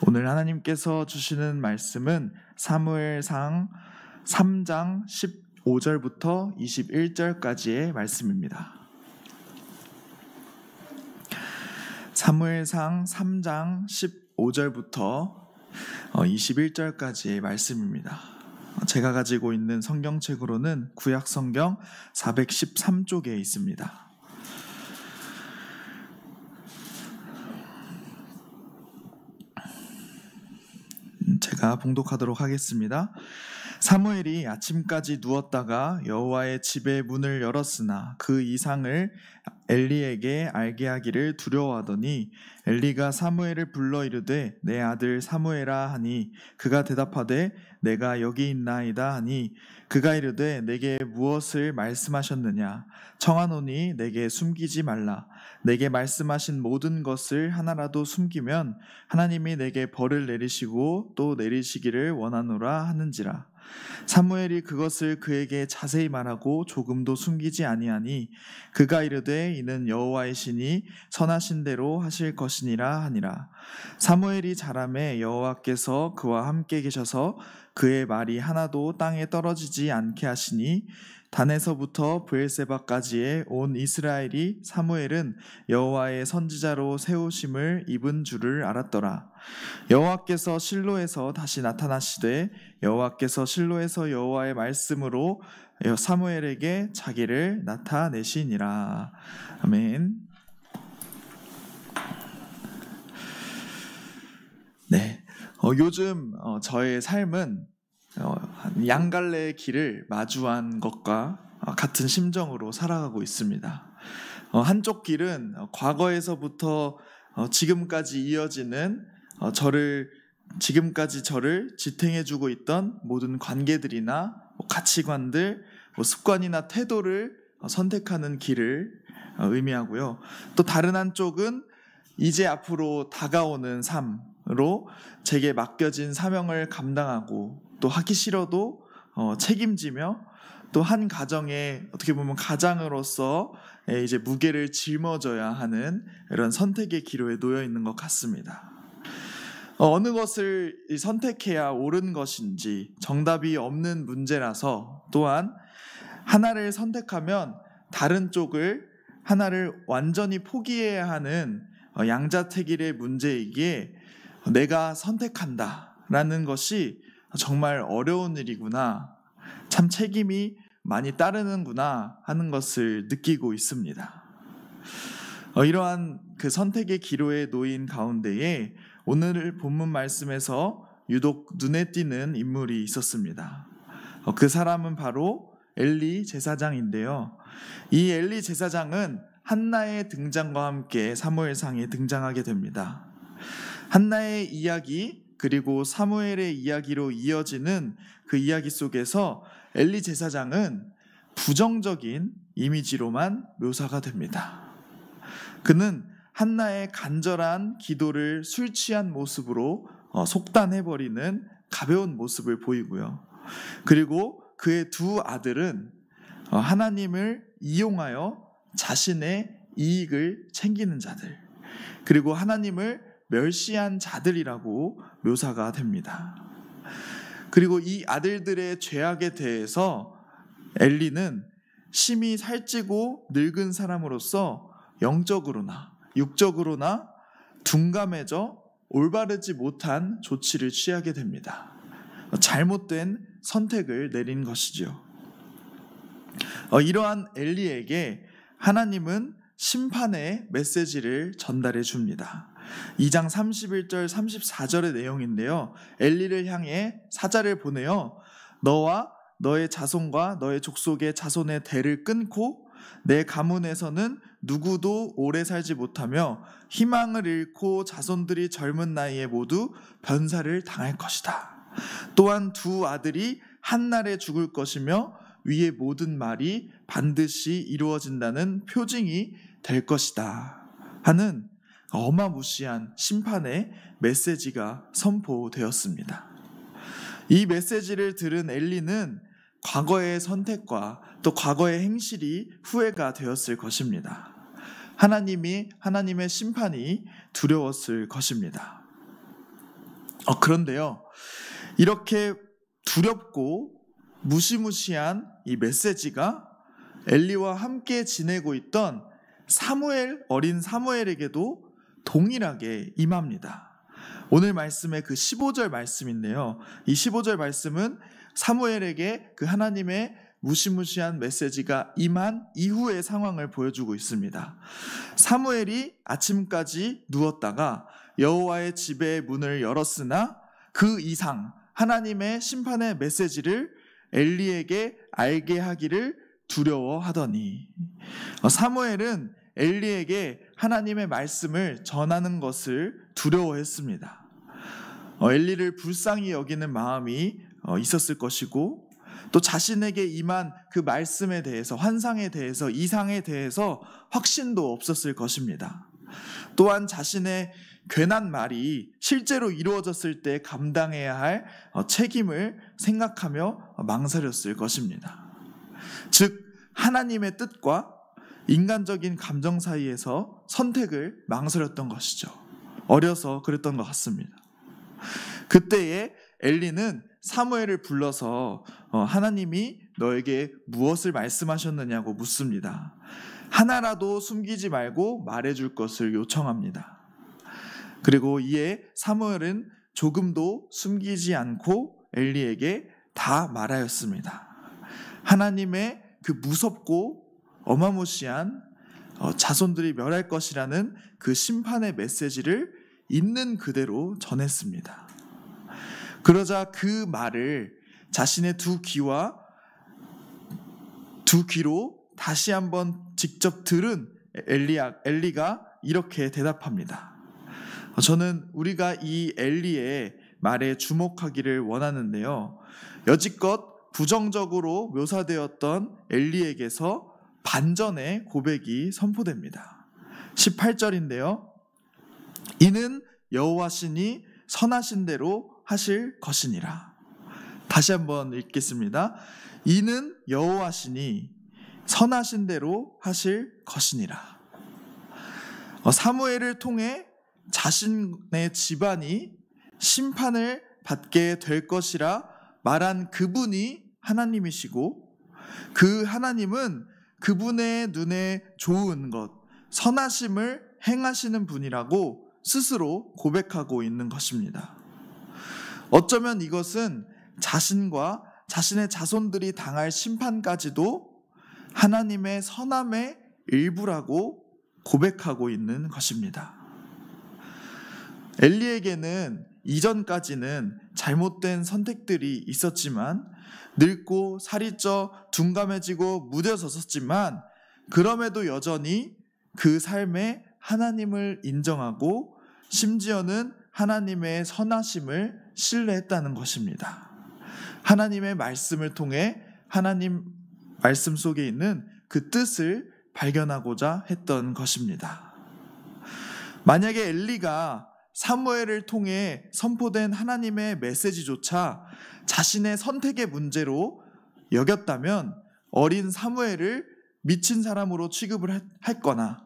오늘 하나님께서 주시는 말씀은 사무엘상 3장 15절부터 21절까지의 말씀입니다. 사무엘상 3장 15절부터 21절까지의 어, 말씀입니다. 제가 가지고 있는 성경책으로는 구약성경 413쪽에 있습니다. 제가 봉독하도록 하겠습니다. 사무엘이 아침까지 누웠다가 여호와의 집에 문을 열었으나 그 이상을 엘리에게 알게 하기를 두려워하더니 엘리가 사무엘을 불러 이르되 내 아들 사무엘아 하니 그가 대답하되 내가 여기 있나이다 하니 그가 이르되 내게 무엇을 말씀하셨느냐 청하노니 내게 숨기지 말라 내게 말씀하신 모든 것을 하나라도 숨기면 하나님이 내게 벌을 내리시고 또 내리시기를 원하노라 하는지라 사무엘이 그것을 그에게 자세히 말하고 조금도 숨기지 아니하니 그가 이르되 이는 여호와의 신이 선하신 대로 하실 것이니라 하니라 사무엘이 자람에 여호와께서 그와 함께 계셔서 그의 말이 하나도 땅에 떨어지지 않게 하시니 단에서부터 브엘세바까지의 온 이스라엘이 사무엘은 여호와의 선지자로 세우심을 입은 줄을 알았더라. 여호와께서 실로에서 다시 나타나시되 여호와께서 실로에서 여호와의 말씀으로 사무엘에게 자기를 나타내시니라. 아멘. 네. 어, 요즘 어, 저의 삶은 어, 양갈래의 길을 마주한 것과 어, 같은 심정으로 살아가고 있습니다. 어, 한쪽 길은 과거에서부터 지금까지 이어지는 저를 지금까지 저를 지탱해주고 있던 모든 관계들이나 뭐 가치관들, 뭐 습관이나 태도를 선택하는 길을 의미하고요. 또 다른 한쪽은 이제 앞으로 다가오는 삶으로 제게 맡겨진 사명을 감당하고 또 하기 싫어도 어, 책임지며 또 한 가정의 어떻게 보면 가장으로서 예, 이제 무게를 짊어져야 하는 이런 선택의 기로에 놓여 있는 것 같습니다. 어, 어느 것을 선택해야 옳은 것인지 정답이 없는 문제라서 또한 하나를 선택하면 다른 쪽을 하나를 완전히 포기해야 하는 어, 양자택일의 문제이기에 내가 선택한다라는 것이 정말 어려운 일이구나. 참 책임이 많이 따르는구나 하는 것을 느끼고 있습니다. 어, 이러한 그 선택의 기로에 놓인 가운데에 오늘 본문 말씀에서 유독 눈에 띄는 인물이 있었습니다. 어, 그 사람은 바로 엘리 제사장인데요. 이 엘리 제사장은 한나의 등장과 함께 사무엘상에 등장하게 됩니다. 한나의 이야기 그리고 사무엘의 이야기로 이어지는 그 이야기 속에서 엘리 제사장은 부정적인 이미지로만 묘사가 됩니다. 그는 한나의 간절한 기도를 술 취한 모습으로 어, 속단해버리는 가벼운 모습을 보이고요. 그리고 그의 두 아들은 어, 하나님을 이용하여 자신의 이익을 챙기는 자들, 그리고 하나님을 멸시한 자들이라고 묘사가 됩니다. 그리고 이 아들들의 죄악에 대해서 엘리는 심히 살찌고 늙은 사람으로서 영적으로나 육적으로나 둔감해져 올바르지 못한 조치를 취하게 됩니다. 잘못된 선택을 내린 것이지요. 어, 이러한 엘리에게 하나님은 심판의 메시지를 전달해 줍니다. 2장 31절 34절의 내용인데요. 엘리를 향해 사자를 보내어 너와 너의 자손과 너의 족속의 자손의 대를 끊고 내 가문에서는 누구도 오래 살지 못하며 희망을 잃고 자손들이 젊은 나이에 모두 변사를 당할 것이다. 또한 두 아들이 한날에 죽을 것이며 위의 모든 말이 반드시 이루어진다는 표징이 될 것이다. 하는 어마무시한 심판의 메시지가 선포되었습니다. 이 메시지를 들은 엘리는 과거의 선택과 또 과거의 행실이 후회가 되었을 것입니다. 하나님이 하나님의 심판이 두려웠을 것입니다. 어, 그런데요, 이렇게 두렵고 무시무시한 이 메시지가 엘리와 함께 지내고 있던 사무엘 어린 사무엘에게도 동일하게 임합니다. 오늘 말씀의 그 15절 말씀인데요. 이 15절 말씀은 사무엘에게 그 하나님의 무시무시한 메시지가 임한 이후의 상황을 보여주고 있습니다. 사무엘이 아침까지 누웠다가 여호와의 집에 문을 열었으나 그 이상 하나님의 심판의 메시지를 엘리에게 알게 하기를 두려워하더니 어, 사무엘은 엘리에게 하나님의 말씀을 전하는 것을 두려워했습니다. 어, 엘리를 불쌍히 여기는 마음이 어, 있었을 것이고 또 자신에게 임한 그 말씀에 대해서 환상에 대해서 이상에 대해서 확신도 없었을 것입니다. 또한 자신의 괜한 말이 실제로 이루어졌을 때 감당해야 할 어, 책임을 생각하며 망설였을 것입니다. 즉 하나님의 뜻과 인간적인 감정 사이에서 선택을 망설였던 것이죠. 어려서 그랬던 것 같습니다. 그때에 엘리는 사무엘을 불러서 어, 하나님이 너에게 무엇을 말씀하셨느냐고 묻습니다. 하나라도 숨기지 말고 말해줄 것을 요청합니다. 그리고 이에 사무엘은 조금도 숨기지 않고 엘리에게 다 말하였습니다. 하나님의 그 무섭고 어마무시한 어, 자손들이 멸할 것이라는 그 심판의 메시지를 있는 그대로 전했습니다. 그러자 그 말을 자신의 두 귀와 두 귀로 다시 한번 직접 들은 엘리야, 엘리가 이렇게 대답합니다. 어, 저는 우리가 이 엘리의 말에 주목하기를 원하는데요. 여지껏 부정적으로 묘사되었던 엘리에게서 반전의 고백이 선포됩니다. 18절인데요. 이는 여호와 신이 선하신 대로 하실 것이니라. 다시 한번 읽겠습니다. 이는 여호와 신이 선하신 대로 하실 것이니라. 어, 사무엘을 통해 자신의 집안이 심판을 받게 될 것이라 말한 그분이 하나님이시고 그 하나님은 그분의 눈에 좋은 것, 선하심을 행하시는 분이라고 스스로 고백하고 있는 것입니다. 어쩌면 이것은 자신과 자신의 자손들이 당할 심판까지도 하나님의 선함의 일부라고 고백하고 있는 것입니다. 엘리에게는 이전까지는 잘못된 선택들이 있었지만 늙고 살이 쪄 둔감해지고 무뎌서었지만 그럼에도 여전히 그 삶에 하나님을 인정하고 심지어는 하나님의 선하심을 신뢰했다는 것입니다. 하나님의 말씀을 통해 하나님 말씀 속에 있는 그 뜻을 발견하고자 했던 것입니다. 만약에 엘리가 사무엘을 통해 선포된 하나님의 메시지조차 자신의 선택의 문제로 여겼다면 어린 사무엘을 미친 사람으로 취급을 했거나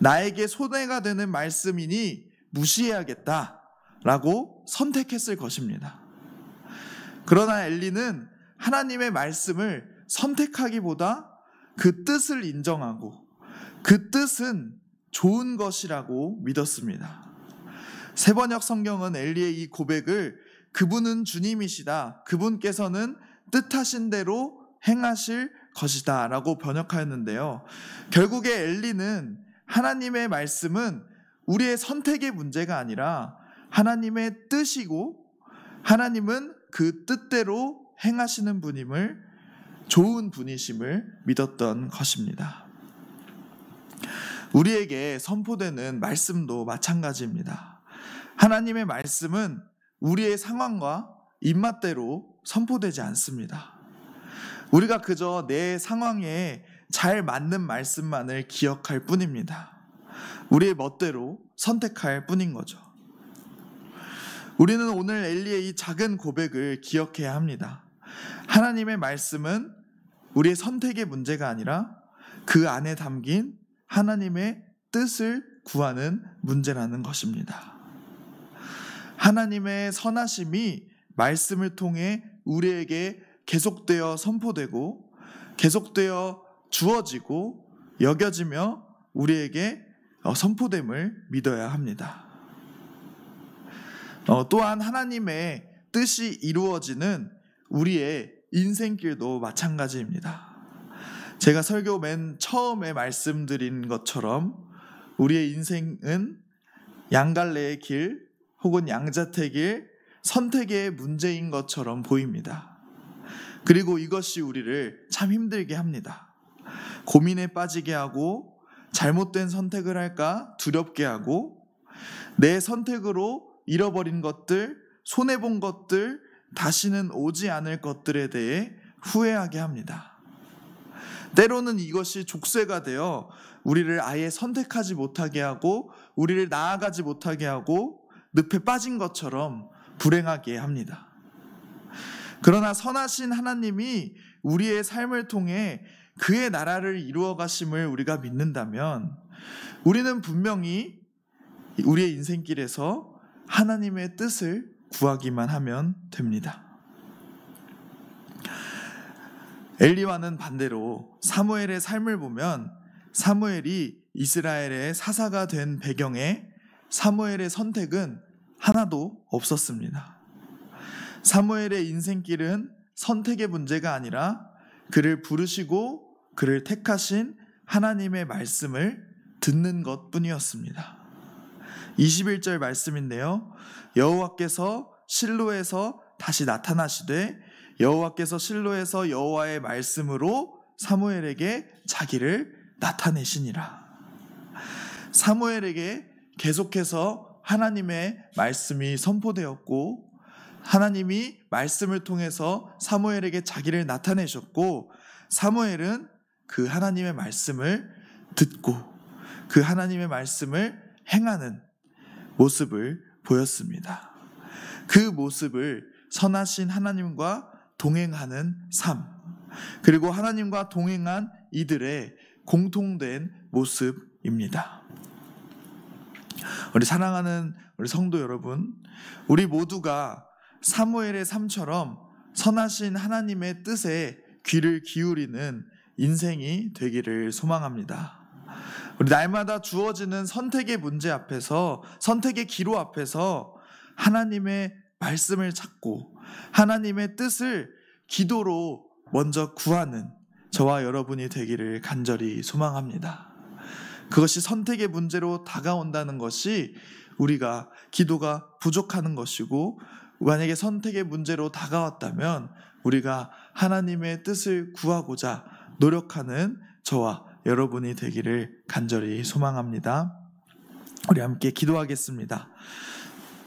나에게 손해가 되는 말씀이니 무시해야겠다 라고 선택했을 것입니다. 그러나 엘리는 하나님의 말씀을 선택하기보다 그 뜻을 인정하고 그 뜻은 좋은 것이라고 믿었습니다. 세번역 성경은 엘리의 이 고백을 그분은 주님이시다. 그분께서는 뜻하신 대로 행하실 것이다. 라고 번역하였는데요. 결국에 엘리는 하나님의 말씀은 우리의 선택의 문제가 아니라 하나님의 뜻이고 하나님은 그 뜻대로 행하시는 분임을 좋은 분이심을 믿었던 것입니다. 우리에게 선포되는 말씀도 마찬가지입니다. 하나님의 말씀은 우리의 상황과 입맛대로 선포되지 않습니다. 우리가 그저 내 상황에 잘 맞는 말씀만을 기억할 뿐입니다. 우리의 멋대로 선택할 뿐인 거죠. 우리는 오늘 엘리의 이 작은 고백을 기억해야 합니다. 하나님의 말씀은 우리의 선택의 문제가 아니라 그 안에 담긴 하나님의 뜻을 구하는 문제라는 것입니다. 하나님의 선하심이 말씀을 통해 우리에게 계속되어 선포되고 계속되어 주어지고 여겨지며 우리에게 어, 선포됨을 믿어야 합니다. 어, 또한 하나님의 뜻이 이루어지는 우리의 인생길도 마찬가지입니다. 제가 설교 맨 처음에 말씀드린 것처럼 우리의 인생은 양갈래의 길, 혹은 양자택일 선택의 문제인 것처럼 보입니다. 그리고 이것이 우리를 참 힘들게 합니다. 고민에 빠지게 하고 잘못된 선택을 할까 두렵게 하고 내 선택으로 잃어버린 것들, 손해본 것들, 다시는 오지 않을 것들에 대해 후회하게 합니다. 때로는 이것이 족쇄가 되어 우리를 아예 선택하지 못하게 하고 우리를 나아가지 못하게 하고 늪에 빠진 것처럼 불행하게 합니다. 그러나 선하신 하나님이 우리의 삶을 통해 그의 나라를 이루어 가심을 우리가 믿는다면 우리는 분명히 우리의 인생길에서 하나님의 뜻을 구하기만 하면 됩니다. 엘리와는 반대로 사무엘의 삶을 보면 사무엘이 이스라엘의 사사가 된 배경에 사무엘의 선택은 하나도 없었습니다. 사무엘의 인생길은 선택의 문제가 아니라 그를 부르시고 그를 택하신 하나님의 말씀을 듣는 것 뿐이었습니다. 21절 말씀인데요. 여호와께서 실로에서 다시 나타나시되 여호와께서 실로에서 여호와의 말씀으로 사무엘에게 자기를 나타내시니라. 사무엘에게 계속해서 하나님의 말씀이 선포되었고 하나님이 말씀을 통해서 사무엘에게 자기를 나타내셨고 사무엘은 그 하나님의 말씀을 듣고 그 하나님의 말씀을 행하는 모습을 보였습니다. 그 모습을 선하신 하나님과 동행하는 삶, 그리고 하나님과 동행한 이들의 공통된 모습입니다. 우리 사랑하는 우리 성도 여러분, 우리 모두가 사무엘의 삶처럼 선하신 하나님의 뜻에 귀를 기울이는 인생이 되기를 소망합니다. 우리 날마다 주어지는 선택의 문제 앞에서, 선택의 기로 앞에서 하나님의 말씀을 찾고 하나님의 뜻을 기도로 먼저 구하는 저와 여러분이 되기를 간절히 소망합니다. 그것이 선택의 문제로 다가온다는 것이 우리가 기도가 부족하는 것이고 만약에 선택의 문제로 다가왔다면 우리가 하나님의 뜻을 구하고자 노력하는 저와 여러분이 되기를 간절히 소망합니다. 우리 함께 기도하겠습니다.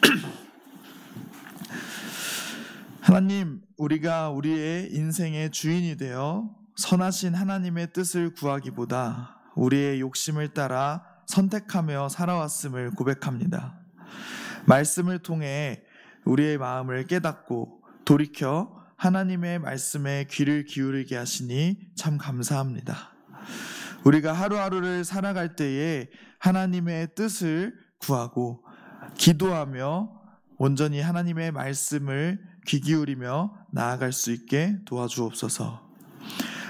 하나님, 우리가 우리의 인생의 주인이 되어 선하신 하나님의 뜻을 구하기보다 우리의 욕심을 따라 선택하며 살아왔음을 고백합니다. 말씀을 통해 우리의 마음을 깨닫고 돌이켜 하나님의 말씀에 귀를 기울이게 하시니 참 감사합니다. 우리가 하루하루를 살아갈 때에 하나님의 뜻을 구하고 기도하며 온전히 하나님의 말씀을 귀 기울이며 나아갈 수 있게 도와주옵소서.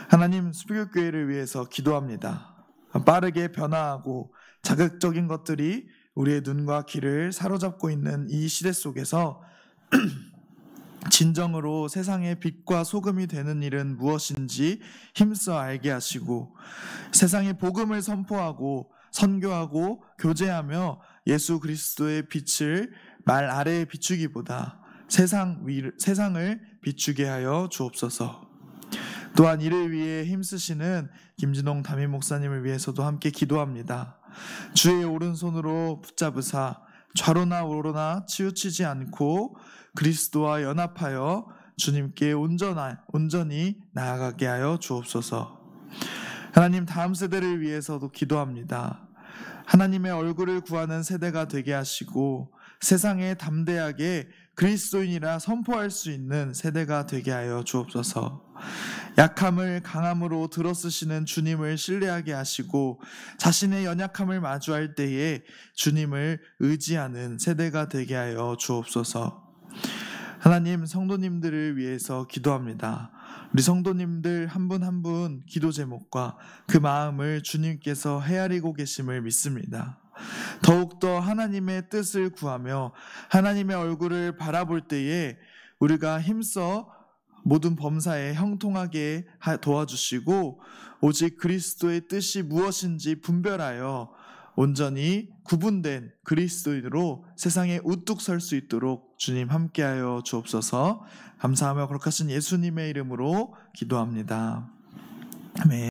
하나님 수교교회를 비 위해서 기도합니다. 빠르게 변화하고 자극적인 것들이 우리의 눈과 귀를 사로잡고 있는 이 시대 속에서 진정으로 세상의 빛과 소금이 되는 일은 무엇인지 힘써 알게 하시고 세상의 복음을 선포하고 선교하고 교제하며 예수 그리스도의 빛을 말 아래에 비추기보다 세상 위, 세상을 비추게 하여 주옵소서. 또한 이를 위해 힘쓰시는 김진홍 담임 목사님을 위해서도 함께 기도합니다. 주의 오른손으로 붙잡으사 좌로나 우로나 치우치지 않고 그리스도와 연합하여 주님께 온전하, 온전히 나아가게 하여 주옵소서. 하나님 다음 세대를 위해서도 기도합니다. 하나님의 얼굴을 구하는 세대가 되게 하시고 세상에 담대하게 그리스도인이라 선포할 수 있는 세대가 되게 하여 주옵소서. 약함을 강함으로 들어쓰시는 주님을 신뢰하게 하시고 자신의 연약함을 마주할 때에 주님을 의지하는 세대가 되게 하여 주옵소서. 하나님 성도님들을 위해서 기도합니다. 우리 성도님들 한 분 한 분 기도 제목과 그 마음을 주님께서 헤아리고 계심을 믿습니다. 더욱더 하나님의 뜻을 구하며 하나님의 얼굴을 바라볼 때에 우리가 힘써 모든 범사에 형통하게 도와주시고 오직 그리스도의 뜻이 무엇인지 분별하여 온전히 구분된 그리스도인으로 세상에 우뚝 설 수 있도록 주님 함께하여 주옵소서 감사하며 거룩하신 예수님의 이름으로 기도합니다. 아멘.